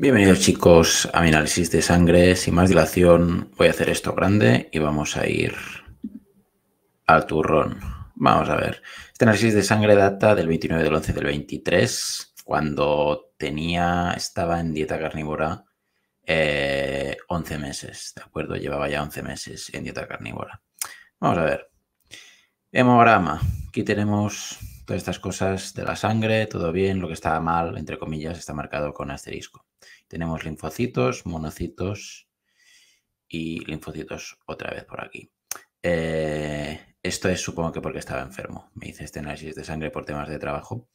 Bienvenidos chicos a mi análisis de sangre. Sin más dilación, voy a hacer esto grande y vamos a ir al turrón. Vamos a ver. Este análisis de sangre data del 29 del 11 del 23, cuando tenía, estaba en dieta carnívora 11 eh, meses, ¿de acuerdo? Llevaba ya 11 meses en dieta carnívora. Vamos a ver. Hemograma. Aquí tenemos Todas estas cosas de la sangre, todo bien, lo que estaba mal, entre comillas, está marcado con asterisco. Tenemos linfocitos, monocitos y linfocitos otra vez por aquí. Eh, esto es supongo que porque estaba enfermo. Me hice este análisis de sangre por temas de trabajo.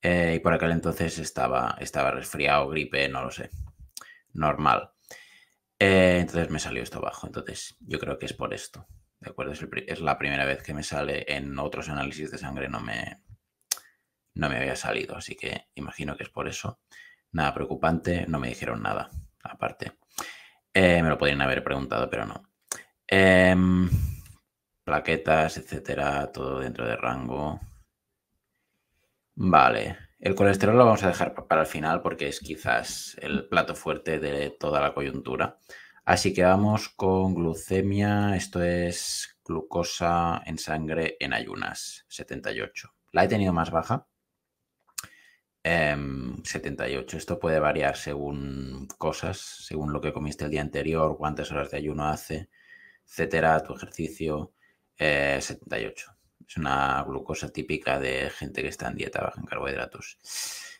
Eh, y por aquel entonces estaba, estaba resfriado, gripe, no lo sé. Normal. Eh, entonces me salió esto bajo. Entonces yo creo que es por esto. ¿De acuerdo? Es, la primera vez que me sale en otros análisis de sangre, no me, no me había salido, así que imagino que es por eso. Nada preocupante, no me dijeron nada, aparte. Eh, me lo podrían haber preguntado, pero no. Em, plaquetas, etcétera, todo dentro de rango. Vale, el colesterol lo vamos a dejar para el final porque es quizás el plato fuerte de toda la coyuntura. Así que vamos con glucemia, esto es glucosa en sangre en ayunas, 78. La he tenido más baja, 78. Em, esto puede variar según cosas, según lo que comiste el día anterior, cuántas horas de ayuno hace, etcétera, tu ejercicio, 78. Eh, es una glucosa típica de gente que está en dieta baja en carbohidratos.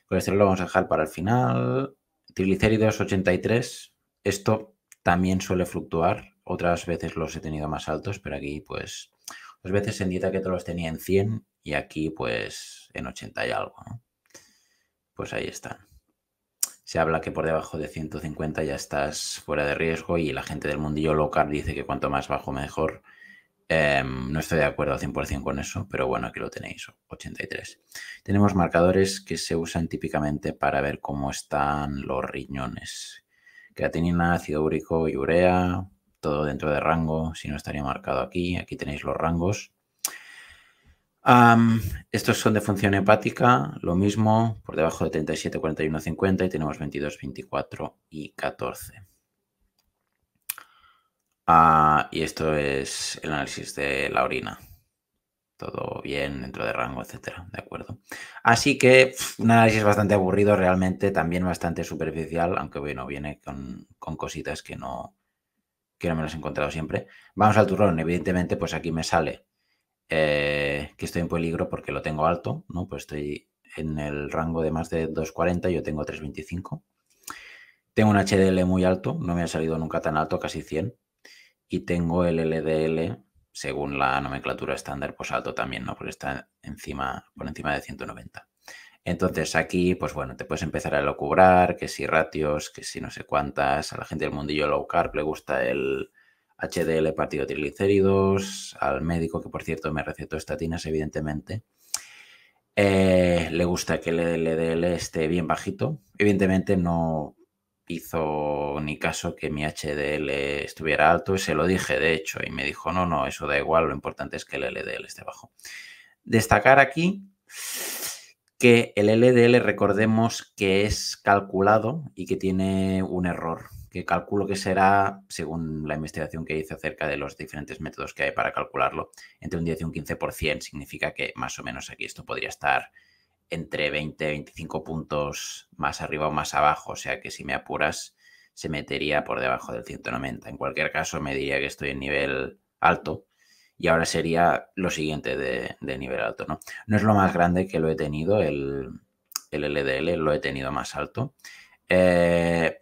Colesterol lo vamos a dejar para el final. Triglicéridos 83. Esto también suele fluctuar. Otras veces los he tenido más altos, pero aquí pues dos veces en dieta que te los tenía en 100 y aquí pues en 80 y algo. Pues ahí están. Se habla que por debajo de 150 ya estás fuera de riesgo y la gente del mundillo local dice que cuanto más bajo mejor. Em, no estoy de acuerdo al 100% con eso, pero bueno, aquí lo tenéis, 83. Tenemos marcadores que se usan típicamente para ver cómo están los riñones, creatinina, ácido úrico y urea, todo dentro de rango, si no estaría marcado aquí, aquí tenéis los rangos. estos son de función hepática, lo mismo, por debajo de 37, 41, 50 y tenemos 22, 24 y 14. Ah, y esto es el análisis de la orina todo bien, dentro de rango, etcétera, ¿de acuerdo? Así que un análisis bastante aburrido realmente, también bastante superficial, aunque bueno, viene con, cositas que no, que no me las he encontrado siempre. Vamos al turrón, evidentemente, pues aquí me sale eh, que estoy en peligro porque lo tengo alto, ¿no? Pues estoy en el rango de más de 2.40, yo tengo 3.25. Tengo un HDL muy alto, no me ha salido nunca tan alto, casi 100. Y tengo el LDL según la nomenclatura estándar, pues alto también, ¿no? Porque está encima, por encima de 190. Entonces aquí, pues bueno, te puedes empezar a locubrar, que si ratios, que si no sé cuántas, a la gente del mundillo low carb le gusta el HDL partido triglicéridos, al médico, que por cierto me recetó estatinas, evidentemente, eh, le gusta que el LDL esté bien bajito. Evidentemente no hizo ni caso que mi HDL estuviera alto y se lo dije, de hecho, y me dijo, no, no, eso da igual, lo importante es que el LDL esté bajo. Destacar aquí que el LDL recordemos que es calculado y que tiene un error, que calculo que será, según la investigación que hice acerca de los diferentes métodos que hay para calcularlo, entre un 10 y un 15%, significa que más o menos aquí esto podría estar entre 20 25 puntos más arriba o más abajo. O sea que si me apuras, se metería por debajo del 190. En cualquier caso, me diría que estoy en nivel alto. Y ahora sería lo siguiente de, nivel alto, ¿no? es lo más grande que lo he tenido, el, LDL lo he tenido más alto. Eh,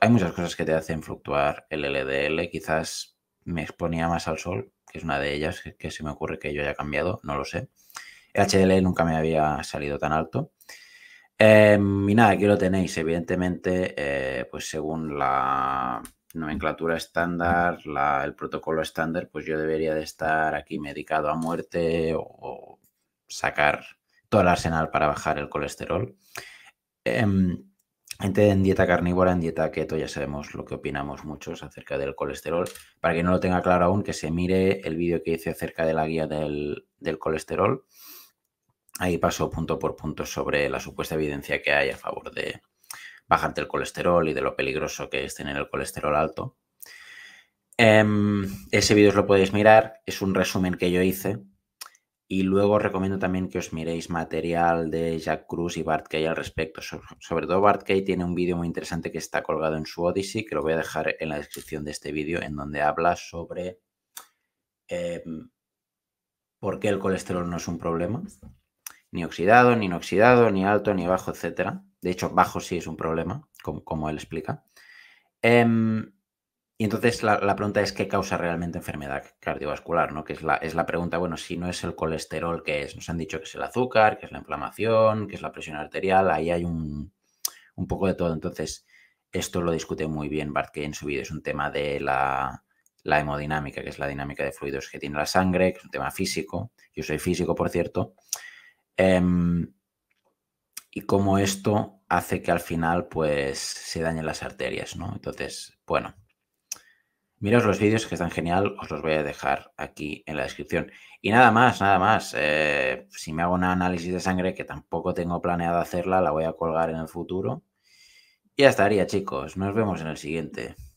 hay muchas cosas que te hacen fluctuar el LDL. Quizás me exponía más al sol, que es una de ellas, que, que se me ocurre que yo haya cambiado, no lo sé. HDL nunca me había salido tan alto. Em, y nada, aquí lo tenéis, evidentemente, eh, pues según la nomenclatura estándar, el protocolo estándar, pues yo debería de estar aquí medicado a muerte o, sacar todo el arsenal para bajar el colesterol. Em, en dieta carnívora, en dieta keto, ya sabemos lo que opinamos muchos acerca del colesterol. Para que no lo tenga claro aún, que se mire el vídeo que hice acerca de la guía del colesterol. Ahí paso punto por punto sobre la supuesta evidencia que hay a favor de bajarte el colesterol y de lo peligroso que es tener el colesterol alto. Em, ese vídeo os lo podéis mirar, es un resumen que yo hice. Y luego os recomiendo también que os miréis material de Jack Cruz y Bart Kay al respecto. Sobre, todo Bart Kay tiene un vídeo muy interesante que está colgado en su Odyssey, que lo voy a dejar en la descripción de este vídeo, en donde habla sobre em, por qué el colesterol no es un problema ni oxidado, ni inoxidado, ni alto, ni bajo, etc. De hecho, bajo sí es un problema, como, como él explica. Em, y entonces la, pregunta es qué causa realmente enfermedad cardiovascular, ¿no? Que es la, es la pregunta, bueno, si no es el colesterol, que es? Nos han dicho que es el azúcar, que es la inflamación, que es la presión arterial, ahí hay un, poco de todo. Entonces, esto lo discute muy bien que en su vídeo, es un tema de la, la hemodinámica, que es la dinámica de fluidos que tiene la sangre, que es un tema físico. Yo soy físico, por cierto. Em, y cómo esto hace que al final pues se dañen las arterias, ¿no? Entonces, bueno, miraos los vídeos que están genial, os los voy a dejar aquí en la descripción. Y nada más, nada más. Eh, si me hago un análisis de sangre, que tampoco tengo planeado hacerla, la voy a colgar en el futuro. Y ya estaría, chicos. Nos vemos en el siguiente.